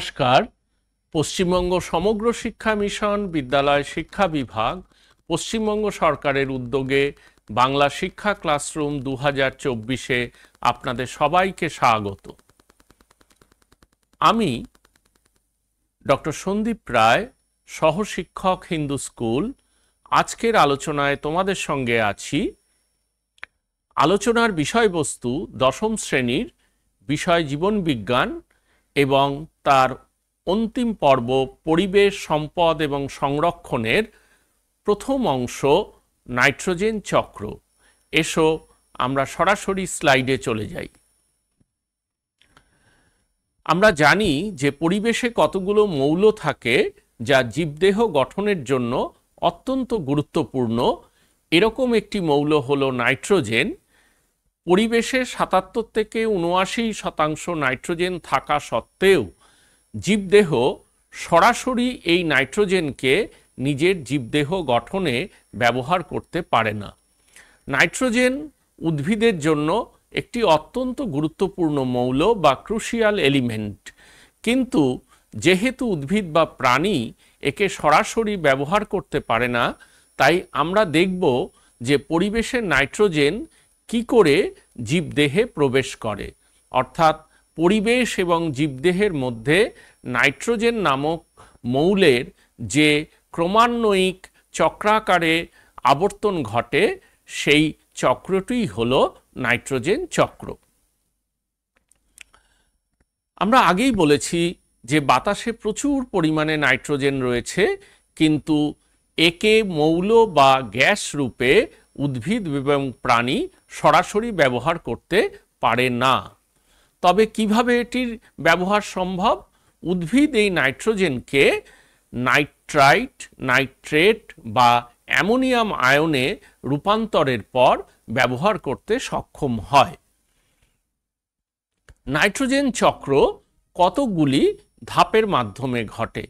নমস্কার পশ্চিমবঙ্গ সমগ্র শিক্ষা মিশন বিদ্যালয় শিক্ষা বিভাগ পশ্চিমবঙ্গ সরকারের উদ্যোগে বাংলা শিক্ষা ক্লাসরুম দু হাজার চব্বিশে আপনাদের সবাইকে স্বাগত আমি ডক্টর সন্দীপ রায় সহশিক্ষক হিন্দু স্কুল আজকের আলোচনায় তোমাদের সঙ্গে আছি আলোচনার বিষয়বস্তু দশম শ্রেণীর বিষয় জীবন বিজ্ঞান এবং তার অন্তিম পর্ব পরিবেশ সম্পদ এবং সংরক্ষণের প্রথম অংশ নাইট্রোজেন চক্র এসো আমরা সরাসরি স্লাইডে চলে যাই আমরা জানি যে পরিবেশে কতগুলো মৌল থাকে যা জীবদেহ গঠনের জন্য অত্যন্ত গুরুত্বপূর্ণ এরকম একটি মৌল হলো নাইট্রোজেন পরিবেশে সাতাত্তর থেকে উনআশি শতাংশ নাইট্রোজেন থাকা সত্ত্বেও জীবদেহ সরাসরি এই নাইট্রোজেনকে নিজের জীবদেহ গঠনে ব্যবহার করতে পারে না নাইট্রোজেন উদ্ভিদের জন্য একটি অত্যন্ত গুরুত্বপূর্ণ মৌল বা ক্রুশিয়াল এলিমেন্ট কিন্তু যেহেতু উদ্ভিদ বা প্রাণী একে সরাসরি ব্যবহার করতে পারে না তাই আমরা দেখব যে পরিবেশের নাইট্রোজেন কি করে জীবদেহে প্রবেশ করে অর্থাৎ পরিবেশ এবং জীবদেহের মধ্যে নাইট্রোজেন নামক মৌলের যে ক্রমান্বয়িক চক্রাকারে আবর্তন ঘটে সেই চক্রটি হল নাইট্রোজেন চক্র আমরা আগেই বলেছি যে বাতাসে প্রচুর পরিমাণে নাইট্রোজেন রয়েছে কিন্তু একে মৌল বা গ্যাস রূপে উদ্ভিদ এবং প্রাণী সরাসরি ব্যবহার করতে পারে না তবে কিভাবে এটির ব্যবহার সম্ভব উদ্ভিদ এই নাইট্রোজেনকে নাইট্রাইট নাইট্রেট বা অ্যামোনিয়াম আয়নে রূপান্তরের পর ব্যবহার করতে সক্ষম হয় নাইট্রোজেন চক্র কতগুলি ধাপের মাধ্যমে ঘটে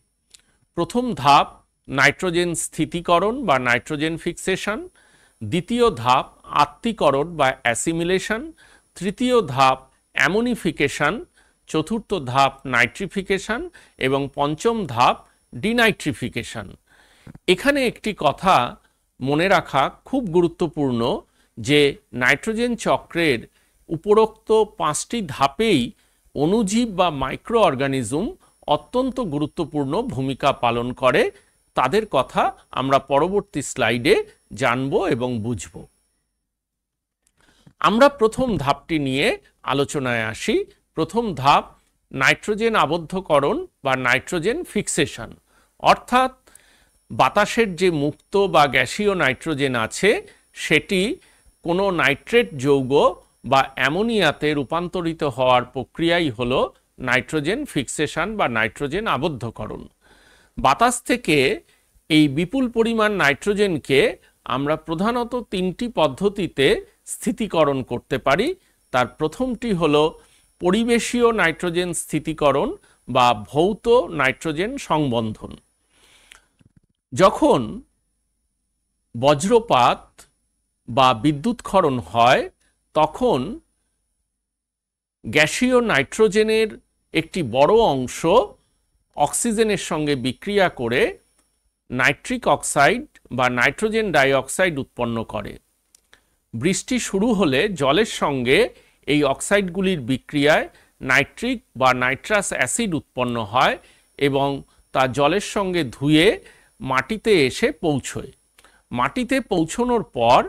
প্রথম ধাপ নাইট্রোজেন স্থিতিকরণ বা নাইট্রোজেন ফিক্সেশন দ্বিতীয় ধাপ আত্মীকরণ বা অ্যাসিমিলেশন তৃতীয় ধাপ অ্যামোনিফিকেশান চতুর্থ ধাপ নাইট্রিফিকেশন এবং পঞ্চম ধাপ ডিনাইট্রিফিকেশন এখানে একটি কথা মনে রাখা খুব গুরুত্বপূর্ণ যে নাইট্রোজেন চক্রের উপরোক্ত পাঁচটি ধাপেই অণুজীব বা মাইক্রো অর্গানিজম অত্যন্ত গুরুত্বপূর্ণ ভূমিকা পালন করে তাদের কথা আমরা পরবর্তী স্লাইডে জানব এবং বুঝব আমরা প্রথম ধাপটি নিয়ে আলোচনায় আসি প্রথম ধাপ নাইট্রোজেন আবদ্ধকরণ বা নাইট্রোজেন ফিক্সেশন অর্থাৎ বাতাসের যে মুক্ত বা গ্যাসীয় নাইট্রোজেন আছে সেটি কোনো নাইট্রেট যৌগ বা অ্যামোনিয়াতে রূপান্তরিত হওয়ার প্রক্রিয়াই হলো নাইট্রোজেন ফিক্সেশন বা নাইট্রোজেন আবদ্ধকরণ বাতাস থেকে এই বিপুল পরিমাণ নাইট্রোজেনকে আমরা প্রধানত তিনটি পদ্ধতিতে স্থিতিকরণ করতে পারি তার প্রথমটি হল পরিবেশীয় নাইট্রোজেন স্থিতিকরণ বা ভৌত নাইট্রোজেন সংবন্ধন যখন বজ্রপাত বা বিদ্যুৎকরণ হয় তখন গ্যাসীয় নাইট্রোজেনের একটি বড় অংশ অক্সিজেনের সঙ্গে বিক্রিয়া করে নাইট্রিক অক্সাইড বা নাইট্রোজেন ডাইঅক্সাইড উৎপন্ন করে বৃষ্টি শুরু হলে জলের সঙ্গে এই অক্সাইডগুলির বিক্রিয়ায় নাইট্রিক বা নাইট্রাস অ্যাসিড উৎপন্ন হয় এবং তা জলের সঙ্গে ধুয়ে মাটিতে এসে পৌঁছয় মাটিতে পৌঁছনোর পর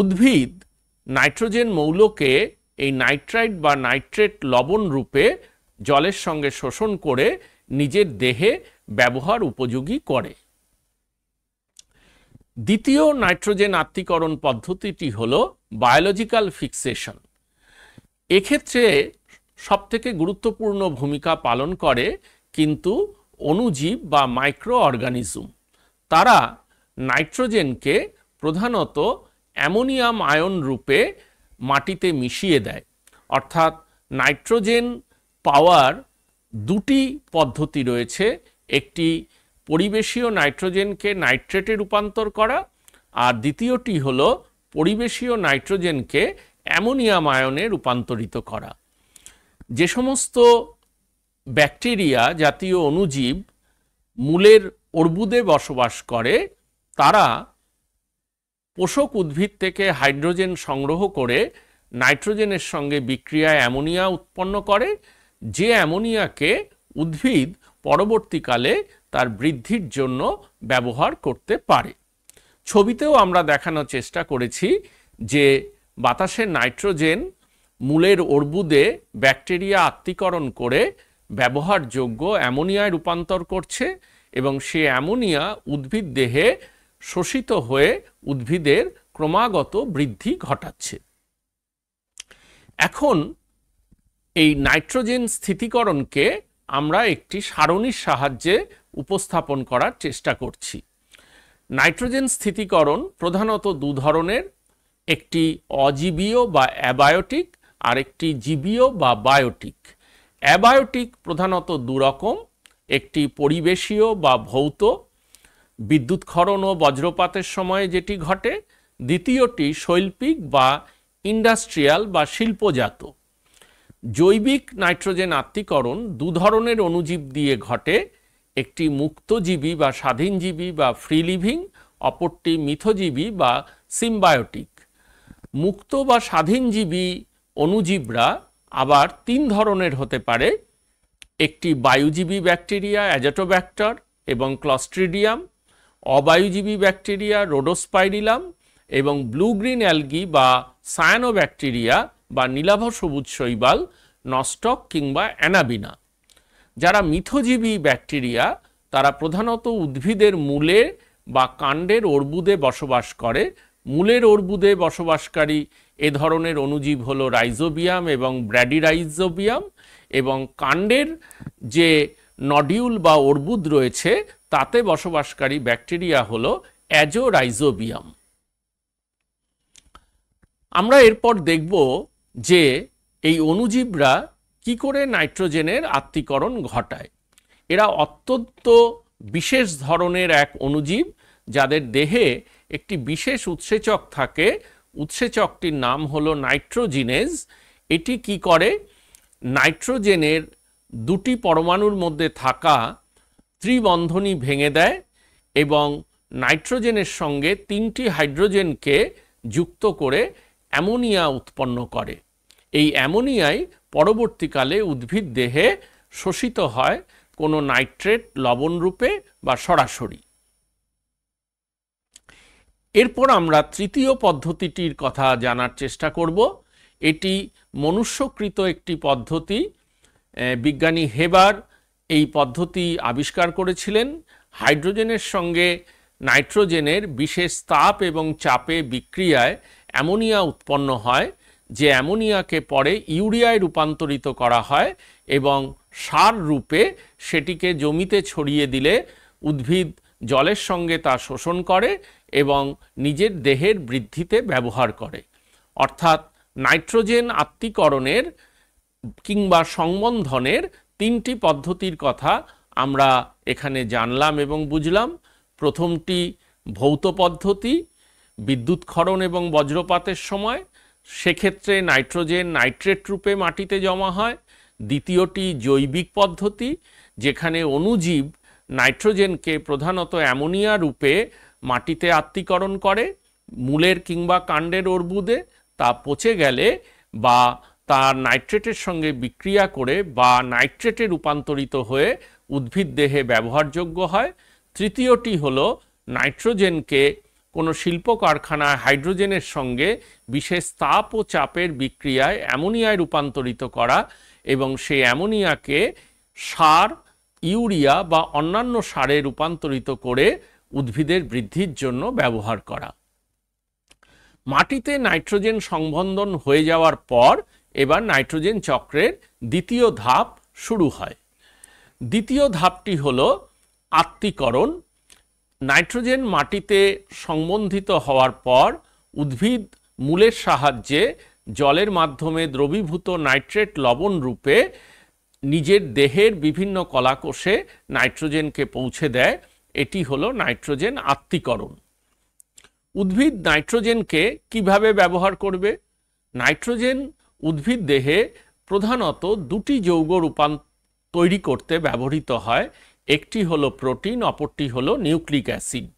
উদ্ভিদ নাইট্রোজেন মৌলকে এই নাইট্রাইট বা নাইট্রেট লবণ রূপে জলের সঙ্গে শোষণ করে নিজের দেহে ব্যবহার উপযোগী করে দ্বিতীয় নাইট্রোজেন আত্মীকরণ পদ্ধতিটি হল বায়োলজিক্যাল ফিক্সেশন এক্ষেত্রে সব থেকে গুরুত্বপূর্ণ ভূমিকা পালন করে কিন্তু অণুজীব বা মাইক্রো অর্গানিজম তারা নাইট্রোজেনকে প্রধানত অ্যামোনিয়াম আয়ন রূপে মাটিতে মিশিয়ে দেয় অর্থাৎ নাইট্রোজেন পাওয়ার দুটি পদ্ধতি রয়েছে একটি পরিবেশীয় নাইট্রোজেনকে নাইট্রেটে রূপান্তর করা আর দ্বিতীয়টি হল পরিবেশীয় নাইট্রোজেনকে অ্যামোনিয়াম আয়নে রূপান্তরিত করা যে সমস্ত ব্যাকটেরিয়া জাতীয় অণুজীব মূলের অর্বুদে বসবাস করে তারা পোষক উদ্ভিদ থেকে হাইড্রোজেন সংগ্রহ করে নাইট্রোজেনের সঙ্গে বিক্রিয়ায় অ্যামোনিয়া উৎপন্ন করে যে অ্যামোনিয়াকে উদ্ভিদ পরবর্তীকালে তার বৃদ্ধির জন্য ব্যবহার করতে পারে ছবিতেও আমরা দেখানোর চেষ্টা করেছি যে বাতাসের নাইট্রোজেন মূলের অর্বুদে ব্যাকটেরিয়া আত্মীকরণ করে ব্যবহারযোগ্য অ্যামোনিয়ায় রূপান্তর করছে এবং সে অ্যামোনিয়া উদ্ভিদ দেহে শোষিত হয়ে উদ্ভিদের ক্রমাগত বৃদ্ধি ঘটাচ্ছে এখন এই নাইট্রোজেন স্থিতিকরণকে আমরা একটি সারণীর সাহায্যে উপস্থাপন করার চেষ্টা করছি নাইট্রোজেন স্থিতিকরণ প্রধানত দু ধরনের একটি অজীবীয় বা অ্যাবায়োটিক আর একটি জীবীয় বা বায়োটিক অ্যাবায়োটিক প্রধানত দুরকম একটি পরিবেশীয় বা ভৌত বিদ্যুৎকরণ ও বজ্রপাতের সময়ে যেটি ঘটে দ্বিতীয়টি শৈল্পিক বা ইন্ডাস্ট্রিয়াল বা শিল্পজাত জৈবিক নাইট্রোজেন আত্মীকরণ দু ধরনের অণুজীব দিয়ে ঘটে একটি মুক্তজীবী বা স্বাধীনজীবী বা ফ্রি লিভিং অপরটি মিথজীবী বা সিম্বায়োটিক মুক্ত বা স্বাধীনজীবী অনুজীবরা আবার তিন ধরনের হতে পারে একটি বায়ুজীবী ব্যাকটেরিয়া অ্যাজাটোব্যাক্টর এবং ক্লস্ট্রিডিয়াম অবায়ুজীবী ব্যাকটেরিয়া রোডোস্পাইরিলাম এবং ব্লু গ্রিন অ্যালগি বা সায়ানোব্যাকটেরিয়া বা নীলাভ সবুজ শৈবাল নস্টক কিংবা অ্যানাবিনা যারা মিথজীবী ব্যাকটেরিয়া তারা প্রধানত উদ্ভিদের মূলে বা কাণ্ডের অর্বুদে বসবাস করে মূলের অর্বুদে বসবাসকারী এ ধরনের অনুজীব হল রাইজোবিয়াম এবং ব্র্যাডিরাইজোবিয়াম এবং কাণ্ডের যে নডিউল বা অর্বুদ রয়েছে তাতে বসবাসকারী ব্যাকটেরিয়া অ্যাজো অ্যাজোরাইজোবিয়াম আমরা এরপর দেখব যে এই অনুজীবরা কি করে নাইট্রোজেনের আত্মীকরণ ঘটায় এরা অত্যন্ত বিশেষ ধরনের এক অণুজীব যাদের দেহে একটি বিশেষ উৎসেচক থাকে উৎসেচকটির নাম হলো নাইট্রোজিনেজ এটি কি করে নাইট্রোজেনের দুটি পরমাণুর মধ্যে থাকা ত্রিবন্ধনী ভেঙে দেয় এবং নাইট্রোজেনের সঙ্গে তিনটি হাইড্রোজেনকে যুক্ত করে অ্যামোনিয়া উৎপন্ন করে এই অ্যামোনিয়াই পরবর্তীকালে উদ্ভিদ দেহে শোষিত হয় কোনো নাইট্রেট লবণ রূপে বা সরাসরি এরপর আমরা তৃতীয় পদ্ধতিটির কথা জানার চেষ্টা করব এটি মনুষ্যকৃত একটি পদ্ধতি বিজ্ঞানী হেবার এই পদ্ধতি আবিষ্কার করেছিলেন হাইড্রোজেনের সঙ্গে নাইট্রোজেনের বিশেষ তাপ এবং চাপে বিক্রিয়ায় অ্যামোনিয়া উৎপন্ন হয় যে অ্যামোনিয়াকে পরে ইউরিয়ায় রূপান্তরিত করা হয় এবং সার রূপে সেটিকে জমিতে ছড়িয়ে দিলে উদ্ভিদ জলের সঙ্গে তা শোষণ করে এবং নিজের দেহের বৃদ্ধিতে ব্যবহার করে অর্থাৎ নাইট্রোজেন আত্মীকরণের কিংবা সংবন্ধনের তিনটি পদ্ধতির কথা আমরা এখানে জানলাম এবং বুঝলাম প্রথমটি ভৌত পদ্ধতি বিদ্যুৎক্ষরণ এবং বজ্রপাতের সময় সেক্ষেত্রে নাইট্রোজেন নাইট্রেট রূপে মাটিতে জমা হয় দ্বিতীয়টি জৈবিক পদ্ধতি যেখানে অণুজীব নাইট্রোজেনকে প্রধানত অ্যামোনিয়া রূপে মাটিতে আত্মীকরণ করে মূলের কিংবা কাণ্ডের অর্বুদে তা পচে গেলে বা তার নাইট্রেটের সঙ্গে বিক্রিয়া করে বা নাইট্রেটে রূপান্তরিত হয়ে উদ্ভিদ দেহে ব্যবহারযোগ্য হয় তৃতীয়টি হল নাইট্রোজেনকে কোনো শিল্প কারখানায় হাইড্রোজেনের সঙ্গে বিশেষ তাপ ও চাপের বিক্রিয়ায় অ্যামোনিয়ায় রূপান্তরিত করা এবং সেই অ্যামোনিয়াকে সার ইউরিয়া বা অন্যান্য সারে রূপান্তরিত করে উদ্ভিদের বৃদ্ধির জন্য ব্যবহার করা মাটিতে নাইট্রোজেন সংবন্ধন হয়ে যাওয়ার পর এবার নাইট্রোজেন চক্রের দ্বিতীয় ধাপ শুরু হয় দ্বিতীয় ধাপটি হল আত্মীকরণ নাইট্রোজেন মাটিতে সংবন্ধিত হওয়ার পর উদ্ভিদ মূলের সাহায্যে জলের মাধ্যমে দ্রবীভূত নাইট্রেট লবণ রূপে নিজের দেহের বিভিন্ন কলাকোষে নাইট্রোজেনকে পৌঁছে দেয় এটি হলো নাইট্রোজেন আত্মীকরণ উদ্ভিদ নাইট্রোজেনকে কিভাবে ব্যবহার করবে নাইট্রোজেন উদ্ভিদ দেহে প্রধানত দুটি যৌগ রূপান তৈরি করতে ব্যবহৃত হয় একটি হলো প্রোটিন অপরটি হলো নিউক্লিক অ্যাসিড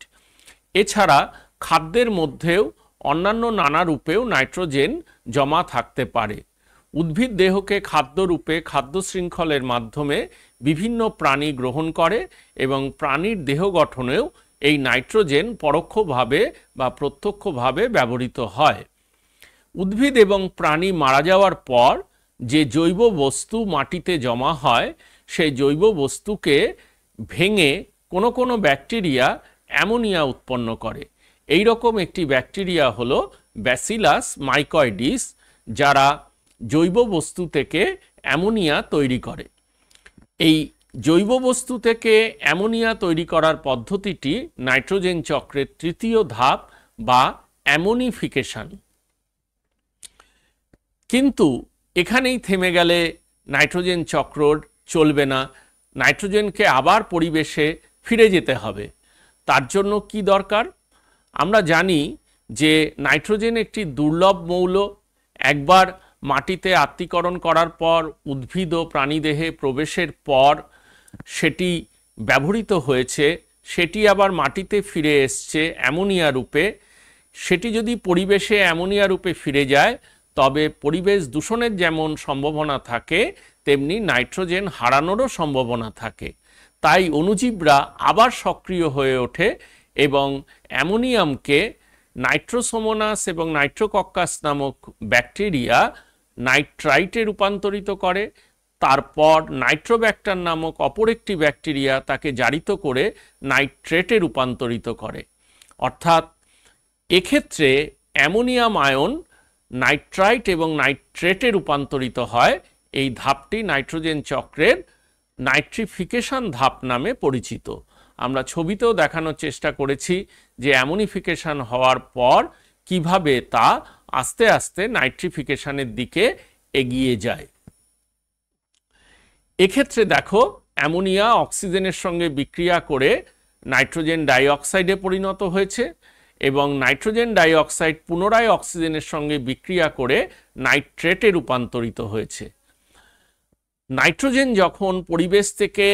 এছাড়া খাদ্যের মধ্যেও অন্যান্য নানা রূপেও নাইট্রোজেন জমা থাকতে পারে উদ্ভিদ দেহকে খাদ্যরূপে খাদ্য শৃঙ্খলের মাধ্যমে বিভিন্ন প্রাণী গ্রহণ করে এবং প্রাণীর দেহ গঠনেও এই নাইট্রোজেন পরোক্ষভাবে বা প্রত্যক্ষভাবে ব্যবহৃত হয় উদ্ভিদ এবং প্রাণী মারা যাওয়ার পর যে জৈব বস্তু মাটিতে জমা হয় সেই জৈব বস্তুকে ভেঙে কোনো কোনো ব্যাকটেরিয়া অ্যামোনিয়া উৎপন্ন করে এই রকম একটি ব্যাকটেরিয়া হল ব্যাসিলাস মাইকয়ডিস যারা জৈব বস্তু থেকে অ্যামোনিয়া তৈরি করে এই জৈব বস্তু থেকে অ্যামোনিয়া তৈরি করার পদ্ধতিটি নাইট্রোজেন চক্রের তৃতীয় ধাপ বা অ্যামোনিফিকেশান কিন্তু এখানেই থেমে গেলে নাইট্রোজেন চক্রর চলবে না নাইট্রোজেনকে আবার পরিবেশে ফিরে যেতে হবে তার জন্য কি দরকার আমরা জানি যে নাইট্রোজেন একটি দুর্লভ মৌল একবার মাটিতে আত্মীকরণ করার পর উদ্ভিদ ও প্রাণীদেহে প্রবেশের পর সেটি ব্যবহৃত হয়েছে সেটি আবার মাটিতে ফিরে এসছে অ্যামোনিয়া রূপে সেটি যদি পরিবেশে অ্যামোনিয়া রূপে ফিরে যায় তবে পরিবেশ দূষণের যেমন সম্ভাবনা থাকে তেমনি নাইট্রোজেন হারানোরও সম্ভাবনা থাকে তাই অণুজীবরা আবার সক্রিয় হয়ে ওঠে এবং অ্যামোনিয়ামকে নাইট্রোসোমোনাস এবং নাইট্রোকক্কাস নামক ব্যাকটেরিয়া নাইট্রাইটে রূপান্তরিত করে তারপর নাইট্রোব্যাক্টার নামক অপর একটি ব্যাকটেরিয়া তাকে জারিত করে নাইট্রেটে রূপান্তরিত করে অর্থাৎ এক্ষেত্রে অ্যামোনিয়াম আয়ন নাইট্রাইট এবং নাইট্রেটে রূপান্তরিত হয় এই ধাপটি নাইট্রোজেন চক্রের নাইট্রিফিকেশন ধাপ নামে পরিচিত আমরা ছবিতেও দেখানোর চেষ্টা করেছি যে অ্যামোনিফিকেশন হওয়ার পর কিভাবে তা আস্তে আস্তে নাইট্রিফিকেশানের দিকে এগিয়ে যায় এক্ষেত্রে দেখো অ্যামোনিয়া অক্সিজেনের সঙ্গে বিক্রিয়া করে নাইট্রোজেন ডাইঅক্সাইডে পরিণত হয়েছে এবং নাইট্রোজেন ডাইঅক্সাইড পুনরায় অক্সিজেনের সঙ্গে বিক্রিয়া করে নাইট্রেটে রূপান্তরিত হয়েছে নাইট্রোজেন যখন পরিবেশ থেকে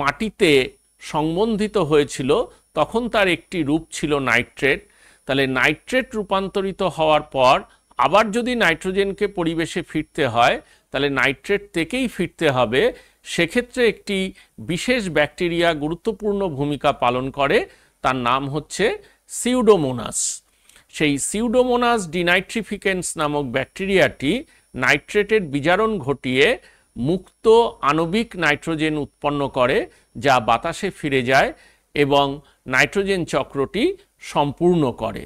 মাটিতে সম্বন্ধিত হয়েছিল তখন তার একটি রূপ ছিল নাইট্রেট তাহলে নাইট্রেট রূপান্তরিত হওয়ার পর আবার যদি নাইট্রোজেনকে পরিবেশে ফিরতে হয় তাহলে নাইট্রেট থেকেই ফিরতে হবে সেক্ষেত্রে একটি বিশেষ ব্যাকটেরিয়া গুরুত্বপূর্ণ ভূমিকা পালন করে তার নাম হচ্ছে সিউডোমোনাস সেই সিউডোমোনাস ডিনাইট্রিফিকেন্স নামক ব্যাকটেরিয়াটি নাইট্রেটের বিজারণ ঘটিয়ে মুক্ত আণবিক নাইট্রোজেন উৎপন্ন করে যা বাতাসে ফিরে যায় এবং নাইট্রোজেন চক্রটি সম্পূর্ণ করে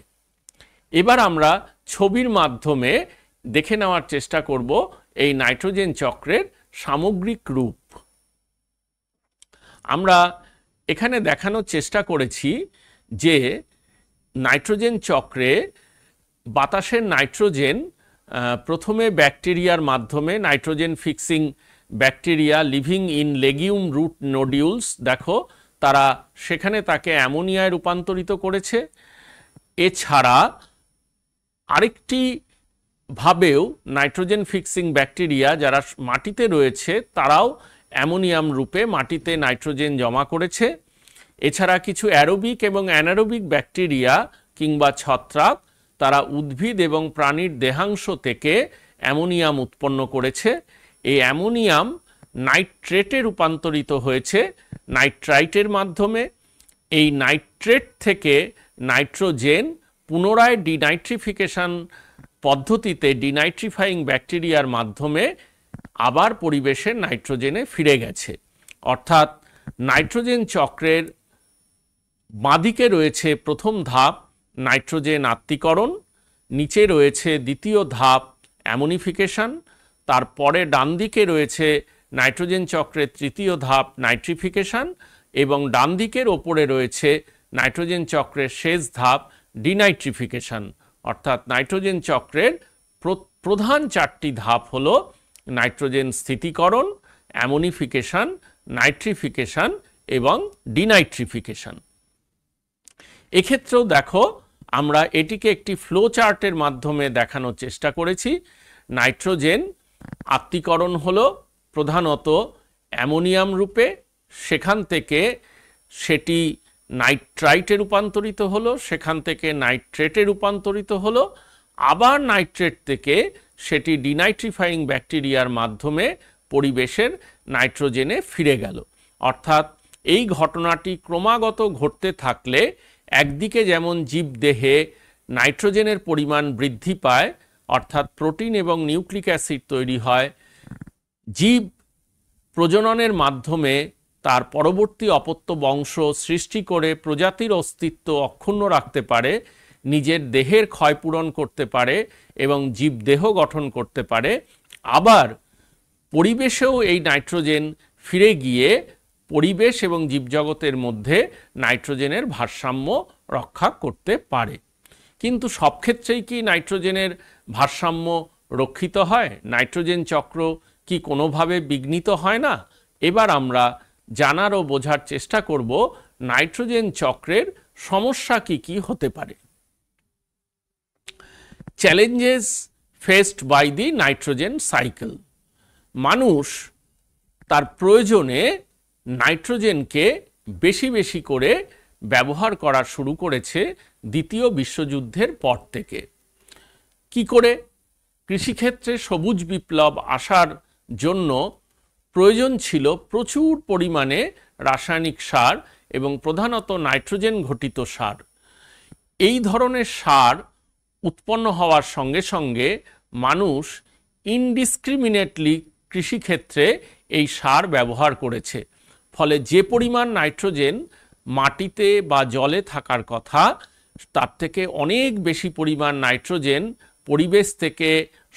এবার আমরা ছবির মাধ্যমে দেখে নেওয়ার চেষ্টা করব এই নাইট্রোজেন চক্রের সামগ্রিক রূপ আমরা এখানে দেখানোর চেষ্টা করেছি যে নাইট্রোজেন চক্রে বাতাসের নাইট্রোজেন প্রথমে ব্যাকটেরিয়ার মাধ্যমে nitrogen fixing bacteria living in legume root nodules দেখো তারা সেখানে তাকে অ্যামোনিয়ায় রূপান্তরিত করেছে এছাড়া আরেকটি ভাবেও নাইট্রোজেন ফিক্সিং ব্যাকটেরিয়া যারা মাটিতে রয়েছে তারাও অ্যামোনিয়াম রূপে মাটিতে নাইট্রোজেন জমা করেছে এছাড়া কিছু অ্যারোবিক এবং অ্যানারোবিক ব্যাকটেরিয়া কিংবা ছত্রাক তারা উদ্ভিদ এবং প্রাণীর দেহাংশ থেকে অ্যামোনিয়াম উৎপন্ন করেছে এই অ্যামোনিয়াম নাইট্রেটে রূপান্তরিত হয়েছে নাইট্রাইটের মাধ্যমে এই নাইট্রেট থেকে নাইট্রোজেন পুনরায় ডিনাইট্রিফিকেশান পদ্ধতিতে ডিনাইট্রিফাইং ব্যাকটেরিয়ার মাধ্যমে আবার পরিবেশে নাইট্রোজেনে ফিরে গেছে অর্থাৎ নাইট্রোজেন চক্রের বাঁদিকে রয়েছে প্রথম ধাপ নাইট্রোজেন আত্মীকরণ নিচে রয়েছে দ্বিতীয় ধাপ অ্যামোনিফিকেশান তারপরে ডান দিকে রয়েছে নাইট্রোজেন চক্রের তৃতীয় ধাপ নাইট্রিফিকেশান এবং ডান দিকের ওপরে রয়েছে নাইট্রোজেন চক্রের শেষ ধাপ ডিনাইট্রিফিকেশান অর্থাৎ নাইট্রোজেন চক্রের প্রধান চারটি ধাপ হল নাইট্রোজেন স্থিতিকরণ অ্যামোনিফিকেশান নাইট্রিফিকেশান এবং ডিনাইট্রিফিকেশান এক্ষেত্রেও দেখো আমরা এটিকে একটি ফ্লো চার্টের মাধ্যমে দেখানোর চেষ্টা করেছি নাইট্রোজেন আত্মীকরণ হল প্রধানত অ্যামোনিয়াম রূপে সেখান থেকে সেটি নাইট্রাইটে রূপান্তরিত হলো সেখান থেকে নাইট্রেটে রূপান্তরিত হলো আবার নাইট্রেট থেকে সেটি ডিনাইট্রিফাইং ব্যাকটেরিয়ার মাধ্যমে পরিবেশের নাইট্রোজেনে ফিরে গেল অর্থাৎ এই ঘটনাটি ক্রমাগত ঘটতে থাকলে একদিকে যেমন জীবদেহে নাইট্রোজেনের পরিমাণ বৃদ্ধি পায় অর্থাৎ প্রোটিন এবং নিউক্লিক অ্যাসিড তৈরি হয় জীব প্রজননের মাধ্যমে তার পরবর্তী অপত্য বংশ সৃষ্টি করে প্রজাতির অস্তিত্ব অক্ষুণ্ণ রাখতে পারে নিজের দেহের ক্ষয়পূরণ করতে পারে এবং জীবদেহ গঠন করতে পারে আবার পরিবেশেও এই নাইট্রোজেন ফিরে গিয়ে পরিবেশ এবং জীবজগতের মধ্যে নাইট্রোজেনের ভারসাম্য রক্ষা করতে পারে কিন্তু সব ক্ষেত্রেই কি নাইট্রোজেনের ভারসাম্য রক্ষিত হয় নাইট্রোজেন চক্র কি কোনোভাবে বিঘ্নিত হয় না এবার আমরা জানার ও বোঝার চেষ্টা করব নাইট্রোজেন চক্রের সমস্যা কি কি হতে পারে challenges faced by the nitrogen cycle মানুষ তার প্রয়োজনে নাইট্রোজেনকে বেশি বেশি করে ব্যবহার করা শুরু করেছে দ্বিতীয় বিশ্বযুদ্ধের পর থেকে কি করে কৃষিক্ষেত্রে সবুজ বিপ্লব আসার জন্য প্রয়োজন ছিল প্রচুর পরিমাণে রাসায়নিক সার এবং প্রধানত নাইট্রোজেন ঘটিত সার এই ধরনের সার উৎপন্ন হওয়ার সঙ্গে সঙ্গে মানুষ ইনডিসক্রিমিনেটলি কৃষিক্ষেত্রে এই সার ব্যবহার করেছে ফলে যে পরিমাণ নাইট্রোজেন মাটিতে বা জলে থাকার কথা তার থেকে অনেক বেশি পরিমাণ নাইট্রোজেন পরিবেশ থেকে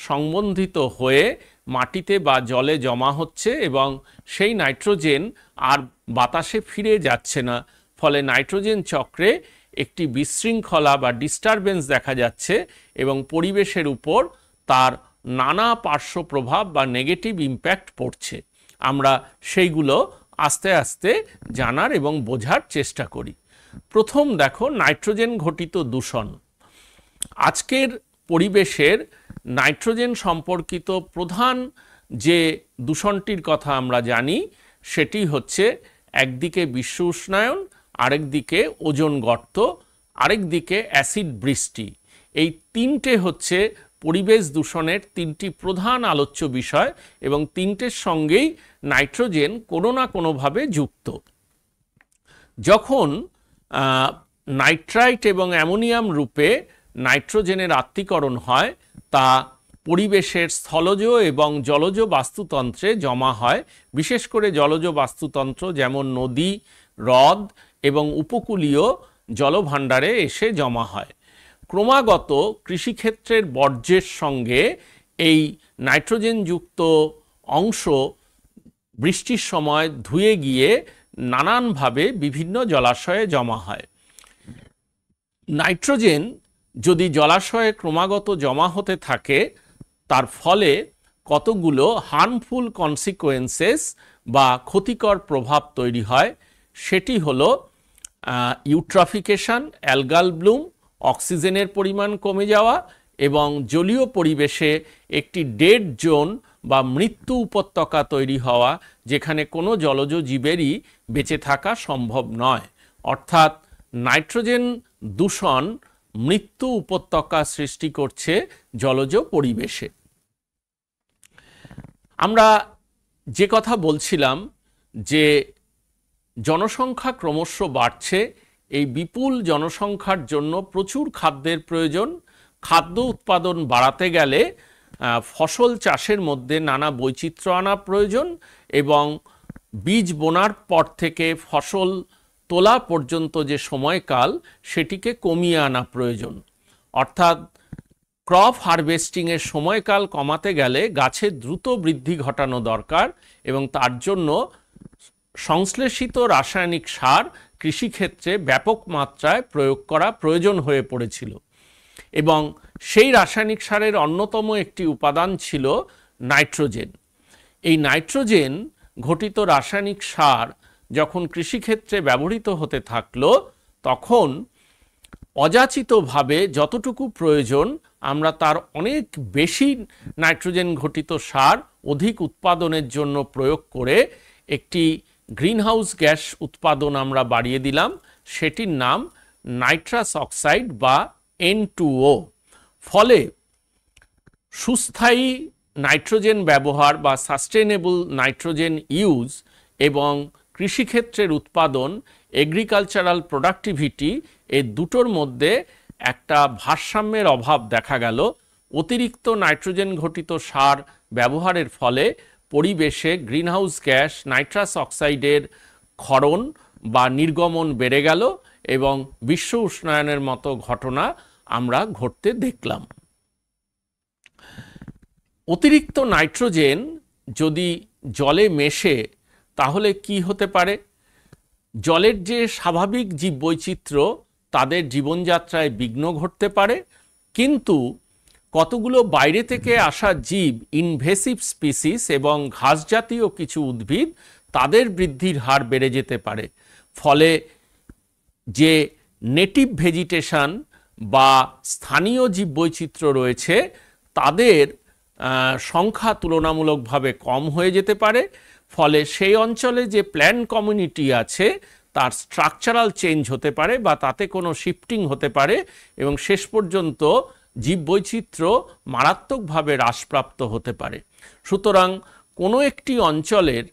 সংবন্ধিত হয়ে মাটিতে বা জলে জমা হচ্ছে এবং সেই নাইট্রোজেন আর বাতাসে ফিরে যাচ্ছে না ফলে নাইট্রোজেন চক্রে একটি বিশৃঙ্খলা বা ডিস্টারবেন্স দেখা যাচ্ছে এবং পরিবেশের উপর তার নানা পার্শ্ব প্রভাব বা নেগেটিভ ইম্প্যাক্ট পড়ছে আমরা সেইগুলো আস্তে আস্তে জানার এবং বোঝার চেষ্টা করি প্রথম দেখো নাইট্রোজেন ঘটিত দূষণ আজকের পরিবেশের নাইট্রোজেন সম্পর্কিত প্রধান যে দূষণটির কথা আমরা জানি সেটি হচ্ছে একদিকে বিশ্ব উষ্ণায়ন আরেকদিকে ওজন গর্ত আরেকদিকে অ্যাসিড বৃষ্টি এই তিনটে হচ্ছে পরিবেশ দূষণের তিনটি প্রধান আলোচ্য বিষয় এবং তিনটের সঙ্গেই নাইট্রোজেন কোনো না কোনোভাবে যুক্ত যখন নাইট্রাইট এবং অ্যামোনিয়াম রূপে নাইট্রোজেনের আত্মীকরণ হয় তা পরিবেশের স্থলজ এবং জলজ বাস্তুতন্ত্রে জমা হয় বিশেষ করে জলজ বাস্তুতন্ত্র যেমন নদী হ্রদ এবং উপকূলীয় জলভাণ্ডারে এসে জমা হয় ক্রমাগত কৃষিক্ষেত্রের বর্জ্যের সঙ্গে এই নাইট্রোজেনযুক্ত অংশ বৃষ্টির সময় ধুয়ে গিয়ে নানানভাবে বিভিন্ন জলাশয়ে জমা হয় নাইট্রোজেন যদি জলাশয়ে ক্রমাগত জমা হতে থাকে তার ফলে কতগুলো হার্মফুল কনসিকোয়েন্সেস বা ক্ষতিকর প্রভাব তৈরি হয় সেটি হল ইউট্রাফিকেশান অ্যালগাল ব্লুম অক্সিজেনের পরিমাণ কমে যাওয়া এবং জলীয় পরিবেশে একটি ডেড জোন বা মৃত্যু উপত্যকা তৈরি হওয়া যেখানে কোনো জলজ জীবেরই বেঁচে থাকা সম্ভব নয় অর্থাৎ নাইট্রোজেন দূষণ মৃত্যু উপত্যকা সৃষ্টি করছে জলজ পরিবেশে আমরা যে কথা বলছিলাম যে জনসংখ্যা ক্রমশ বাড়ছে এই বিপুল জনসংখ্যার জন্য প্রচুর খাদ্যের প্রয়োজন খাদ্য উৎপাদন বাড়াতে গেলে ফসল চাষের মধ্যে নানা বৈচিত্র্য আনা প্রয়োজন এবং বীজ বোনার পর থেকে ফসল তোলা পর্যন্ত যে সময়কাল সেটিকে কমিয়ে আনা প্রয়োজন অর্থাৎ ক্রপ হারভেস্টিংয়ের সময়কাল কমাতে গেলে গাছের দ্রুত বৃদ্ধি ঘটানো দরকার এবং তার জন্য সংশ্লেষিত রাসায়নিক সার কৃষিক্ষেত্রে ব্যাপক মাত্রায় প্রয়োগ করা প্রয়োজন হয়ে পড়েছিল এবং সেই রাসায়নিক সারের অন্যতম একটি উপাদান ছিল নাইট্রোজেন এই নাইট্রোজেন ঘটিত রাসায়নিক সার যখন কৃষিক্ষেত্রে ব্যবহৃত হতে থাকলো তখন অযাচিতভাবে যতটুকু প্রয়োজন আমরা তার অনেক বেশি নাইট্রোজেন ঘটিত সার অধিক উৎপাদনের জন্য প্রয়োগ করে একটি গ্রিনহাউস গ্যাস উৎপাদন আমরা বাড়িয়ে দিলাম সেটির নাম নাইট্রাস অক্সাইড বা এন ফলে সুস্থায়ী নাইট্রোজেন ব্যবহার বা সাস্টেনেবল নাইট্রোজেন ইউজ এবং কৃষিক্ষেত্রের উৎপাদন এগ্রিকালচারাল প্রোডাক্টিভিটি এ দুটোর মধ্যে একটা ভারসাম্যের অভাব দেখা গেল অতিরিক্ত নাইট্রোজেন ঘটিত সার ব্যবহারের ফলে পরিবেশে গ্রিনহাউস গ্যাস নাইট্রাস অক্সাইডের ক্ষরণ বা নির্গমন বেড়ে গেল এবং বিশ্ব উষ্ণায়নের মতো ঘটনা আমরা ঘটতে দেখলাম অতিরিক্ত নাইট্রোজেন যদি জলে মেশে তাহলে কি হতে পারে জলের যে স্বাভাবিক জীববৈচিত্র্য তাদের জীবনযাত্রায় বিঘ্ন ঘটতে পারে কিন্তু কতগুলো বাইরে থেকে আসা জীব ইনভেসিভ স্পিসিস এবং ঘাসজাতীয় কিছু উদ্ভিদ তাদের বৃদ্ধির হার বেড়ে যেতে পারে ফলে যে নেটিভ ভেজিটেশন বা স্থানীয় জীববৈচিত্র্য রয়েছে তাদের সংখ্যা তুলনামূলকভাবে কম হয়ে যেতে পারে ফলে সেই অঞ্চলে যে প্ল্যান কমিউনিটি আছে তার স্ট্রাকচারাল চেঞ্জ হতে পারে বা তাতে কোনো শিফটিং হতে পারে এবং শেষ পর্যন্ত জীববৈচিত্র্য মারাত্মকভাবে হ্রাসপ্রাপ্ত হতে পারে সুতরাং কোনো একটি অঞ্চলের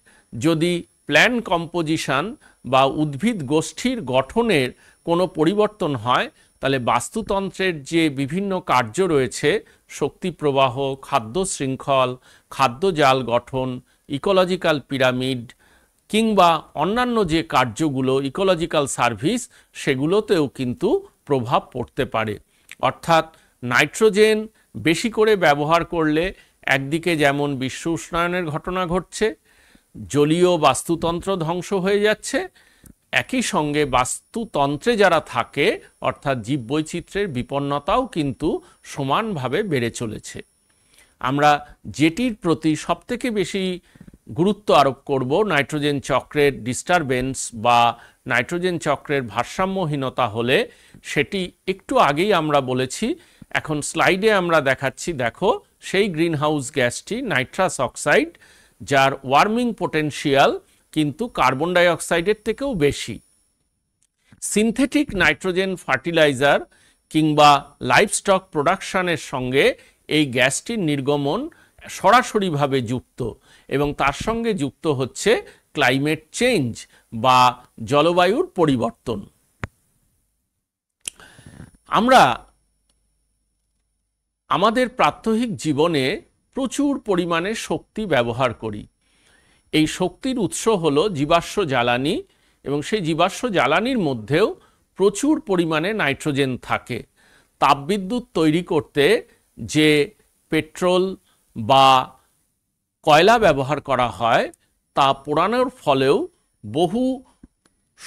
যদি প্ল্যান কম্পোজিশান বা উদ্ভিদ গোষ্ঠীর গঠনের কোনো পরিবর্তন হয় তাহলে বাস্তুতন্ত্রের যে বিভিন্ন কার্য রয়েছে শক্তি প্রবাহ খাদ্য শৃঙ্খল খাদ্যজাল গঠন ইকোলজিক্যাল পিরামিড কিংবা অন্যান্য যে কার্যগুলো ইকোলজিক্যাল সার্ভিস সেগুলোতেও কিন্তু প্রভাব পড়তে পারে অর্থাৎ নাইট্রোজেন বেশি করে ব্যবহার করলে একদিকে যেমন বিশ্ব উষ্ণায়নের ঘটনা ঘটছে জলীয় বাস্তুতন্ত্র ধ্বংস হয়ে যাচ্ছে একই সঙ্গে বাস্তুতন্ত্রে যারা থাকে অর্থাৎ জীববৈচিত্র্যের বিপন্নতাও কিন্তু সমানভাবে বেড়ে চলেছে আমরা যেটির প্রতি সবথেকে বেশি গুরুত্ব আরোপ করব নাইট্রোজেন চক্রের ডিস্টারবেন্স বা নাইট্রোজেন চক্রের ভারসাম্যহীনতা হলে সেটি একটু আগেই আমরা বলেছি এখন স্লাইডে আমরা দেখাচ্ছি দেখো সেই গ্রিন হাউস গ্যাসটি নাইট্রাস অক্সাইড যার ওয়ার্মিং পোটেন্সিয়াল কিন্তু কার্বন ডাইঅক্সাইডের থেকেও বেশি সিনথেটিক নাইট্রোজেন ফার্টিলাইজার কিংবা স্টক প্রোডাকশানের সঙ্গে এই গ্যাসটির নির্গমন সরাসরিভাবে যুক্ত এবং তার সঙ্গে যুক্ত হচ্ছে ক্লাইমেট চেঞ্জ বা জলবায়ুর পরিবর্তন আমরা আমাদের প্রাত্যহিক জীবনে প্রচুর পরিমাণে শক্তি ব্যবহার করি এই শক্তির উৎস হল জীবাশ্ম জ্বালানি এবং সেই জীবাশ্ম জ্বালানির মধ্যেও প্রচুর পরিমাণে নাইট্রোজেন থাকে তাপবিদ্যুৎ তৈরি করতে যে পেট্রোল বা কয়লা ব্যবহার করা হয় তা পোড়ানোর ফলেও বহু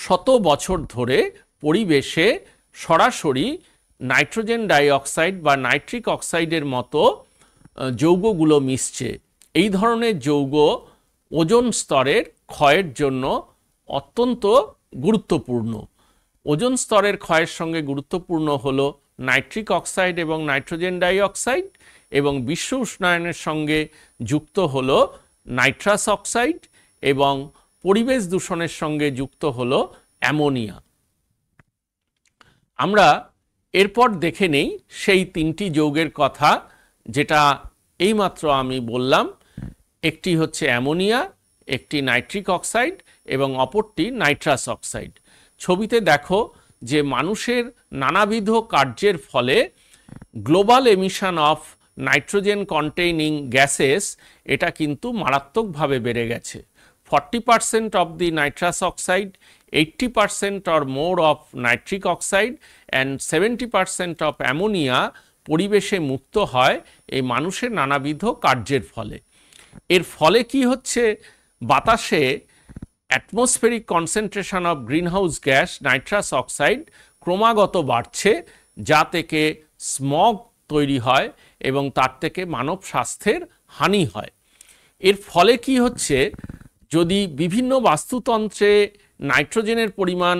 শত বছর ধরে পরিবেশে সরাসরি নাইট্রোজেন ডাইঅক্সাইড বা নাইট্রিক অক্সাইডের মতো যৌগগুলো মিশছে এই ধরনের যৌগ ওজন স্তরের ক্ষয়ের জন্য অত্যন্ত গুরুত্বপূর্ণ ওজন স্তরের ক্ষয়ের সঙ্গে গুরুত্বপূর্ণ হল নাইট্রিক অক্সাইড এবং নাইট্রোজেন ডাইঅক্সাইড এবং বিশ্ব উষ্ণায়নের সঙ্গে যুক্ত হল নাইট্রাস অক্সাইড এবং পরিবেশ দূষণের সঙ্গে যুক্ত হল অ্যামোনিয়া আমরা এরপর দেখে নেই সেই তিনটি যৌগের কথা যেটা এইমাত্র আমি বললাম একটি হচ্ছে অ্যামোনিয়া একটি নাইট্রিক অক্সাইড এবং অপরটি নাইট্রাস অক্সাইড ছবিতে দেখো যে মানুষের নানাবিধ কার্যের ফলে global emission of nitrogen containing gases এটা কিন্তু মারাত্মকভাবে বেড়ে গেছে forty percent of the nitrous oxide 80% or more of nitric oxide and 70% of ammonia পরিবেশে মুক্ত হয় এই মানুষের নানাবিধ কার্যের ফলে এর ফলে কি হচ্ছে বাতাসে atmospheric concentration of greenhouse gas nitrous oxide ক্রমাগত বাড়ছে যা থেকে স্মগ তৈরি হয় এবং তার থেকে মানব স্বাস্থ্যের হানি হয় এর ফলে কি হচ্ছে যদি বিভিন্ন বাস্তুতন্ত্রে নাইট্রোজেনের পরিমাণ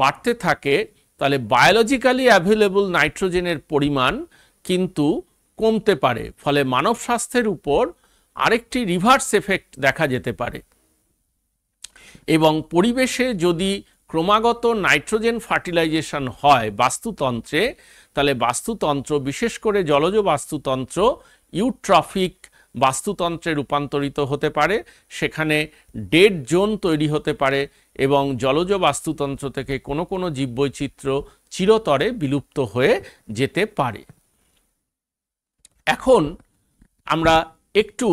বাড়তে থাকে তাহলে বায়োলজিক্যালি অ্যাভেলেবল নাইট্রোজেনের পরিমাণ কিন্তু কমতে পারে ফলে মানব স্বাস্থ্যের উপর আরেকটি রিভার্স এফেক্ট দেখা যেতে পারে এবং পরিবেশে যদি ক্রমাগত নাইট্রোজেন ফার্টিলাইজেশন হয় বাস্তুতন্ত্রে তাহলে বাস্তুতন্ত্র বিশেষ করে জলজ বাস্তুতন্ত্র ইউট্রফিক বাস্তুতন্ত্রে রূপান্তরিত হতে পারে সেখানে ডেড জোন তৈরি হতে পারে এবং জলজ বাস্তুতন্ত্র থেকে কোনো কোনো জীববৈচিত্র্য চিরতরে বিলুপ্ত হয়ে যেতে পারে এখন আমরা একটু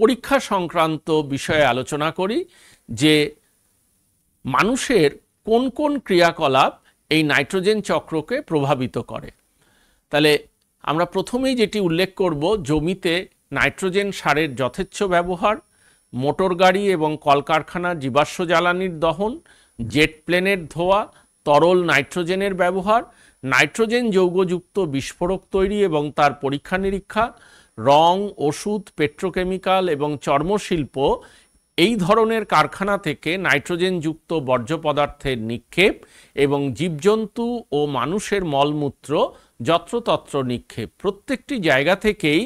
পরীক্ষা সংক্রান্ত বিষয়ে আলোচনা করি যে মানুষের কোন কোন ক্রিয়াকলাপ এই নাইট্রোজেন চক্রকে প্রভাবিত করে তাহলে আমরা প্রথমেই যেটি উল্লেখ করব জমিতে নাইট্রোজেন সারের যথেচ্ছ ব্যবহার মোটর গাড়ি এবং কলকারখানা জীবাশ্ম জ্বালানির দহন জেট প্লেনের ধোয়া তরল নাইট্রোজেনের ব্যবহার নাইট্রোজেন যৌগযুক্ত বিস্ফোরক তৈরি এবং তার পরীক্ষা নিরীক্ষা রং ওষুধ পেট্রোকেমিক্যাল এবং চর্মশিল্প এই ধরনের কারখানা থেকে নাইট্রোজেনযুক্ত বর্জ্য পদার্থের নিক্ষেপ এবং জীবজন্তু ও মানুষের মলমূত্র যত্রতত্র নিক্ষেপ প্রত্যেকটি জায়গা থেকেই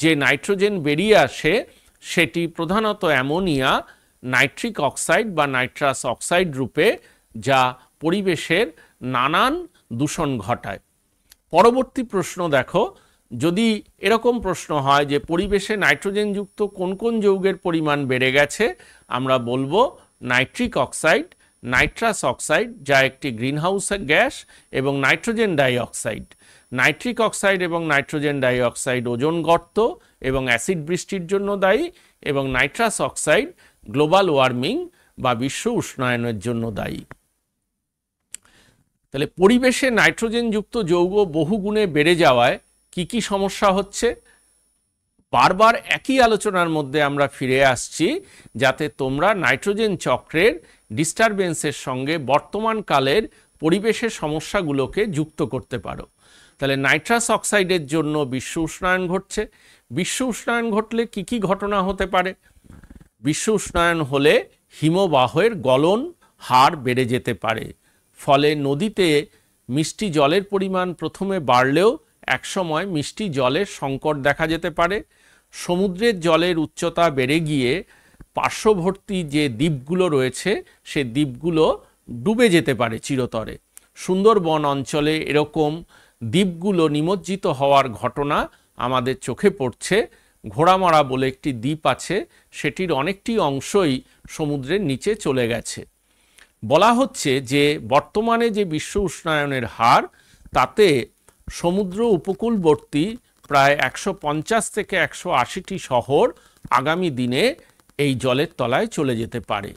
যে নাইট্রোজেন বেরিয়ে আসে সেটি প্রধানত অ্যামোনিয়া নাইট্রিক অক্সাইড বা নাইট্রাস অক্সাইড রূপে যা পরিবেশের নানান দূষণ ঘটায় পরবর্তী প্রশ্ন দেখো যদি এরকম প্রশ্ন হয় যে পরিবেশে নাইট্রোজেনযুক্ত কোন কোন যৌগের পরিমাণ বেড়ে গেছে আমরা বলবো নাইট্রিক অক্সাইড নাইট্রাস অক্সাইড যা একটি গ্রিনহাউস গ্যাস এবং নাইট্রোজেন ডাইঅক্সাইড নাইট্রিক অক্সাইড এবং নাইট্রোজেন ডাইঅক্সাইড ওজন গর্ত এবং অ্যাসিড বৃষ্টির জন্য দায়ী এবং নাইট্রাস অক্সাইড গ্লোবাল ওয়ার্মিং বা বিশ্ব উষ্ণায়নের জন্য দায়ী তাহলে পরিবেশে নাইট্রোজেনযুক্ত যৌগ বহুগুণে বেড়ে যাওয়ায় কি কি সমস্যা হচ্ছে বারবার একই আলোচনার মধ্যে আমরা ফিরে আসছি যাতে তোমরা নাইট্রোজেন চক্রের ডিস্টারবেন্সের সঙ্গে বর্তমান কালের পরিবেশের সমস্যাগুলোকে যুক্ত করতে পারো তাহলে নাইট্রাস অক্সাইডের জন্য বিশ্ব উষ্ণায়ন ঘটছে বিশ্ব উষ্ণায়ন ঘটলে কি কি ঘটনা হতে পারে বিশ্ব উষ্ণায়ন হলে হিমবাহের গলন হার বেড়ে যেতে পারে ফলে নদীতে মিষ্টি জলের পরিমাণ প্রথমে বাড়লেও একসময় মিষ্টি জলের সংকট দেখা যেতে পারে সমুদ্রের জলের উচ্চতা বেড়ে গিয়ে পার্শ্ববর্তী যে দ্বীপগুলো রয়েছে সে দ্বীপগুলো ডুবে যেতে পারে চিরতরে সুন্দরবন অঞ্চলে এরকম দ্বীপগুলো নিমজ্জিত হওয়ার ঘটনা আমাদের চোখে পড়ছে ঘোড়ামারা বলে একটি দ্বীপ আছে সেটির অনেকটি অংশই সমুদ্রের নিচে চলে গেছে বলা হচ্ছে যে বর্তমানে যে বিশ্ব উষ্ণায়নের হার তাতে সমুদ্র উপকূলবর্তী প্রায় একশো থেকে একশো আশিটি শহর আগামী দিনে এই জলের তলায় চলে যেতে পারে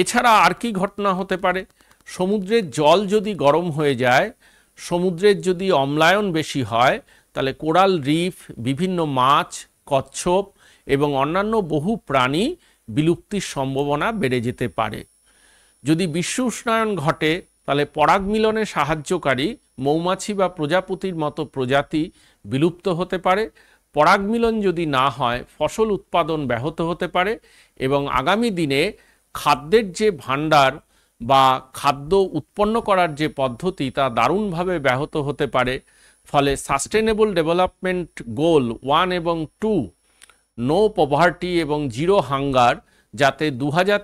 এছাড়া আর কি ঘটনা হতে পারে সমুদ্রের জল যদি গরম হয়ে যায় সমুদ্রের যদি অম্লায়ন বেশি হয় তাহলে কোরাল রিফ বিভিন্ন মাছ কচ্ছপ এবং অন্যান্য বহু প্রাণী বিলুপ্তির সম্ভাবনা বেড়ে যেতে পারে যদি বিশ্ব উষ্ণায়ন ঘটে তাহলে পরাগ মিলনে সাহায্যকারী মৌমাছি বা প্রজাপতির মতো প্রজাতি বিলুপ্ত হতে পারে পরাগ মিলন যদি না হয় ফসল উৎপাদন ব্যাহত হতে পারে এবং আগামী দিনে খাদ্যের যে ভাণ্ডার বা খাদ্য উৎপন্ন করার যে পদ্ধতি তা দারুণভাবে ব্যাহত হতে পারে ফলে সাস্টেনেবল ডেভেলপমেন্ট গোল ওয়ান এবং টু নো পভার্টি এবং জিরো হাঙ্গার যাতে দু হাজার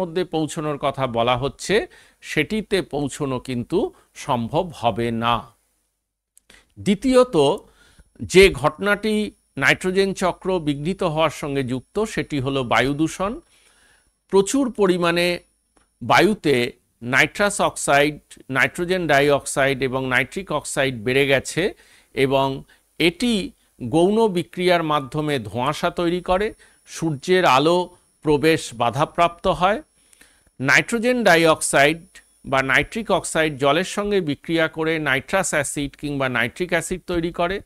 মধ্যে পৌঁছানোর কথা বলা হচ্ছে সেটিতে পৌঁছনো কিন্তু সম্ভব হবে না দ্বিতীয়ত যে ঘটনাটি নাইট্রোজেন চক্র বিঘ্নিত হওয়ার সঙ্গে যুক্ত সেটি হলো বায়ু দূষণ প্রচুর পরিমাণে বায়ুতে নাইট্রাস অক্সাইড নাইট্রোজেন ডাইঅক্সাইড এবং নাইট্রিক অক্সাইড বেড়ে গেছে এবং এটি গৌণ বিক্রিয়ার মাধ্যমে ধোঁয়াশা তৈরি করে সূর্যের আলো প্রবেশ বাধাপ্রাপ্ত হয় নাইট্রোজেন ডাইঅক্সাইড বা নাইট্রিক অক্সাইড জলের সঙ্গে বিক্রিয়া করে নাইট্রাস অ্যাসিড কিংবা নাইট্রিক অ্যাসিড তৈরি করে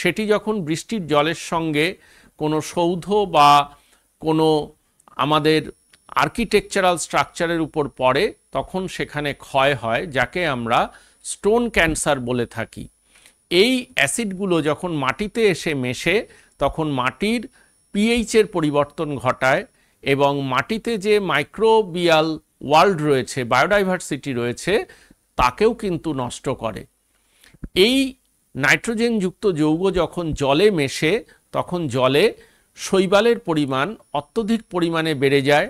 সেটি যখন বৃষ্টির জলের সঙ্গে কোনো সৌধ বা কোনো আমাদের আর্কিটেকচারাল স্ট্রাকচারের উপর পড়ে তখন সেখানে ক্ষয় হয় যাকে আমরা স্টোন ক্যান্সার বলে থাকি এই অ্যাসিডগুলো যখন মাটিতে এসে মেশে তখন মাটির পিএইচের পরিবর্তন ঘটায় এবং মাটিতে যে মাইক্রোবিয়াল ওয়ার্ল্ড রয়েছে বায়োডাইভার্সিটি রয়েছে তাকেও কিন্তু নষ্ট করে এই নাইট্রোজেনযুক্ত যৌগ যখন জলে মেশে তখন জলে শৈবালের পরিমাণ অত্যধিক পরিমাণে বেড়ে যায়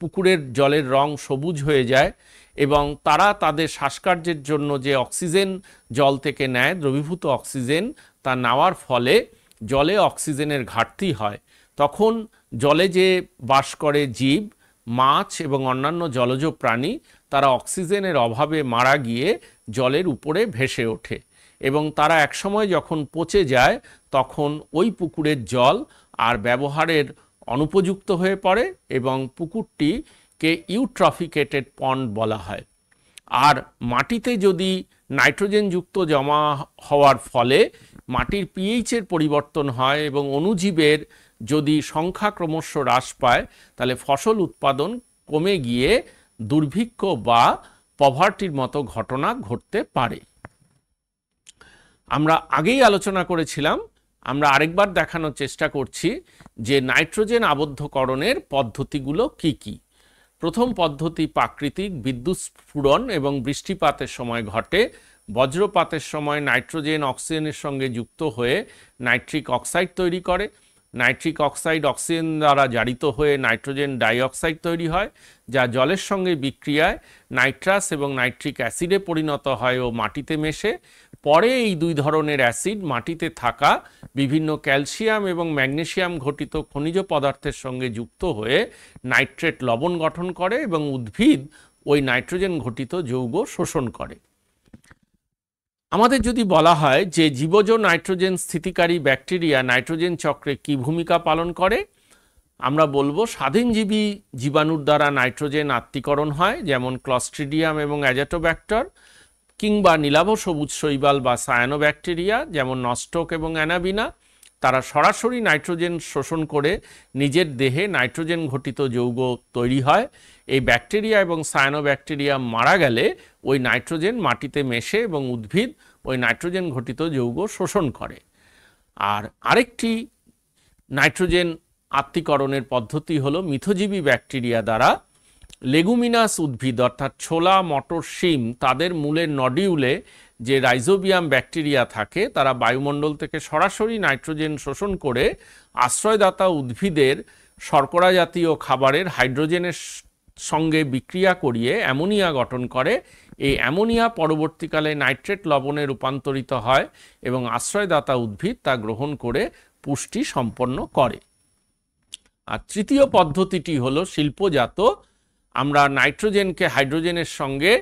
পুকুরের জলের রং সবুজ হয়ে যায় এবং তারা তাদের শ্বাসকার্যের জন্য যে অক্সিজেন জল থেকে নেয় দ্রবীভূত অক্সিজেন তা নেওয়ার ফলে জলে অক্সিজেনের ঘাটতি হয় তখন জলে যে বাস করে জীব মাছ এবং অন্যান্য জলজ প্রাণী তারা অক্সিজেনের অভাবে মারা গিয়ে জলের উপরে ভেসে ওঠে এবং তারা একসময় যখন পচে যায় তখন ওই পুকুরের জল আর ব্যবহারের অনুপযুক্ত হয়ে পড়ে এবং পুকুরটিকে ইউট্রফিকেটেড পন্ড বলা হয় আর মাটিতে যদি নাইট্রোজেনযুক্ত জমা হওয়ার ফলে মাটির পিএইচের পরিবর্তন হয় এবং অণুজীবের যদি সংখ্যা ক্রমশ হ্রাস পায় তাহলে ফসল উৎপাদন কমে গিয়ে দুর্ভিক্ষ বা পভার্টির মতো ঘটনা ঘটতে পারে আমরা আগেই আলোচনা করেছিলাম আমরা আরেকবার দেখানোর চেষ্টা করছি যে নাইট্রোজেন আবদ্ধকরণের পদ্ধতিগুলো কি কি। প্রথম পদ্ধতি প্রাকৃতিক বিদ্যুৎ স্ফুরণ এবং বৃষ্টিপাতের সময় ঘটে বজ্রপাতের সময় নাইট্রোজেন অক্সিজেনের সঙ্গে যুক্ত হয়ে নাইট্রিক অক্সাইড তৈরি করে নাইট্রিক অক্সাইড অক্সিজেন দ্বারা জারিত হয়ে নাইট্রোজেন ডাইঅক্সাইড তৈরি হয় যা জলের সঙ্গে বিক্রিয়ায় নাইট্রাস এবং নাইট্রিক অ্যাসিডে পরিণত হয় ও মাটিতে মেশে পরে এই দুই ধরনের অ্যাসিড মাটিতে থাকা বিভিন্ন ক্যালসিয়াম এবং ম্যাগনেশিয়াম ঘটিত খনিজ পদার্থের সঙ্গে যুক্ত হয়ে নাইট্রেট লবণ গঠন করে এবং উদ্ভিদ ওই নাইট্রোজেন ঘটিত যৌগ শোষণ করে আমাদের যদি বলা হয় যে জীবজ নাইট্রোজেন স্থিতিকারী ব্যাকটেরিয়া নাইট্রোজেন চক্রে কি ভূমিকা পালন করে আমরা বলবো স্বাধীনজীবী জীবাণুর দ্বারা নাইট্রোজেন আত্মীকরণ হয় যেমন ক্লস্ট্রিডিয়াম এবং অ্যাজাটোব্যাক্টর কিংবা নীলাভ সবুজ শৈবাল বা সায়ানোব্যাকটেরিয়া যেমন নস্টক এবং অ্যানাবিনা তারা সরাসরি নাইট্রোজেন শোষণ করে নিজের দেহে নাইট্রোজেন ঘটিত যৌগ তৈরি হয় এই ব্যাকটেরিয়া এবং সায়ানোব্যাকটেরিয়া মারা গেলে ওই নাইট্রোজেন মাটিতে মেশে এবং উদ্ভিদ ওই নাইট্রোজেন ঘটিত যৌগ শোষণ করে আর আরেকটি নাইট্রোজেন আত্মীকরণের পদ্ধতি হলো মিথজীবী ব্যাকটেরিয়া দ্বারা লেগুমিনাস উদ্ভিদ অর্থাৎ ছোলা মটর শিম তাদের মূলের নডিউলে যে রাইজোবিয়াম ব্যাকটেরিয়া থাকে তারা বায়ুমণ্ডল থেকে সরাসরি নাইট্রোজেন শোষণ করে আশ্রয়দাতা উদ্ভিদের শর্করা জাতীয় খাবারের হাইড্রোজেনের সঙ্গে বিক্রিয়া করিয়ে অ্যামোনিয়া গঠন করে এই অ্যামোনিয়া পরবর্তীকালে নাইট্রেট লবণে রূপান্তরিত হয় এবং আশ্রয়দাতা উদ্ভিদ তা গ্রহণ করে পুষ্টি সম্পন্ন করে আর তৃতীয় পদ্ধতিটি হলো শিল্পজাত আমরা নাইট্রোজেনকে হাইড্রোজেনের সঙ্গে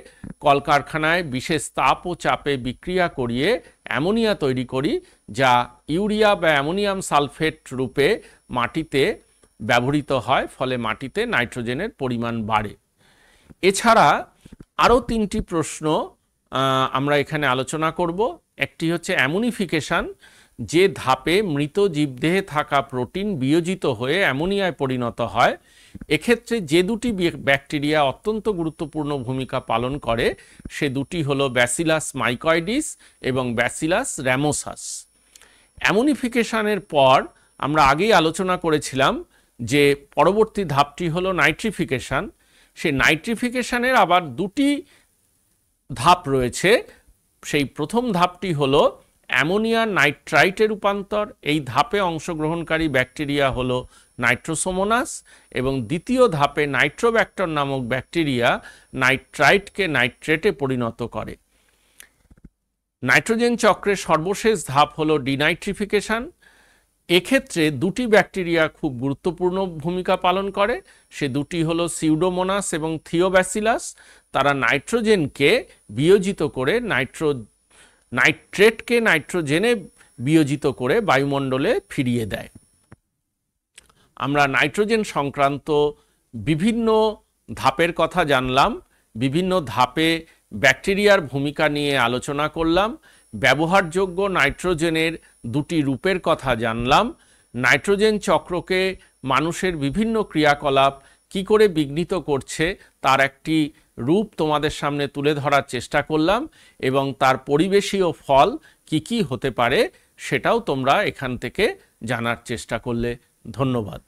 কলকারখানায় বিশেষ তাপ ও চাপে বিক্রিয়া করিয়ে অ্যামোনিয়া তৈরি করি যা ইউরিয়া বা অ্যামোনিয়াম সালফেট রূপে মাটিতে ব্যবহৃত হয় ফলে মাটিতে নাইট্রোজেনের পরিমাণ বাড়ে এছাড়া আরও তিনটি প্রশ্ন আমরা এখানে আলোচনা করব একটি হচ্ছে অ্যামোনিফিকেশান যে ধাপে মৃত জীবদেহে থাকা প্রোটিন বিয়োজিত হয়ে অ্যামোনিয়ায় পরিণত হয় এক্ষেত্রে যে দুটি ব্যাকটেরিয়া অত্যন্ত গুরুত্বপূর্ণ ভূমিকা পালন করে সে দুটি হলো ব্যাসিলাস মাইকয়েডিস এবং ব্যাসিলাস র্যামোসাস অ্যামোনিফিকেশানের পর আমরা আগেই আলোচনা করেছিলাম যে পরবর্তী ধাপটি হলো নাইট্রিফিকেশান সে নাইট্রিফিকেশানের আবার দুটি ধাপ রয়েছে সেই প্রথম ধাপটি হলো অ্যামোনিয়া নাইট্রাইটের রূপান্তর এই ধাপে অংশগ্রহণকারী ব্যাকটেরিয়া হলো নাইট্রোসোমোনাস এবং দ্বিতীয় ধাপে নাইট্রোব্যাক্টর নামক ব্যাকটেরিয়া নাইট্রাইটকে নাইট্রেটে পরিণত করে নাইট্রোজেন চক্রের সর্বশেষ ধাপ হলো ডিনাইট্রিফিকেশান এক্ষেত্রে দুটি ব্যাকটেরিয়া খুব গুরুত্বপূর্ণ ভূমিকা পালন করে সে দুটি হলো সিউডোমোনাস এবং থিওব্যাসিলাস তারা নাইট্রোজেনকে বিয়োজিত করে নাইট্রো নাইট্রেটকে নাইট্রোজেনে বিয়োজিত করে বায়ুমণ্ডলে ফিরিয়ে দেয় আমরা নাইট্রোজেন সংক্রান্ত বিভিন্ন ধাপের কথা জানলাম বিভিন্ন ধাপে ব্যাকটেরিয়ার ভূমিকা নিয়ে আলোচনা করলাম ব্যবহারযোগ্য নাইট্রোজেনের দুটি রূপের কথা জানলাম নাইট্রোজেন চক্রকে মানুষের বিভিন্ন ক্রিয়াকলাপ কি করে বিঘ্নিত করছে তার একটি রূপ তোমাদের সামনে তুলে ধরার চেষ্টা করলাম এবং তার পরিবেশীয় ফল কি কি হতে পারে সেটাও তোমরা এখান থেকে জানার চেষ্টা করলে ধন্যবাদ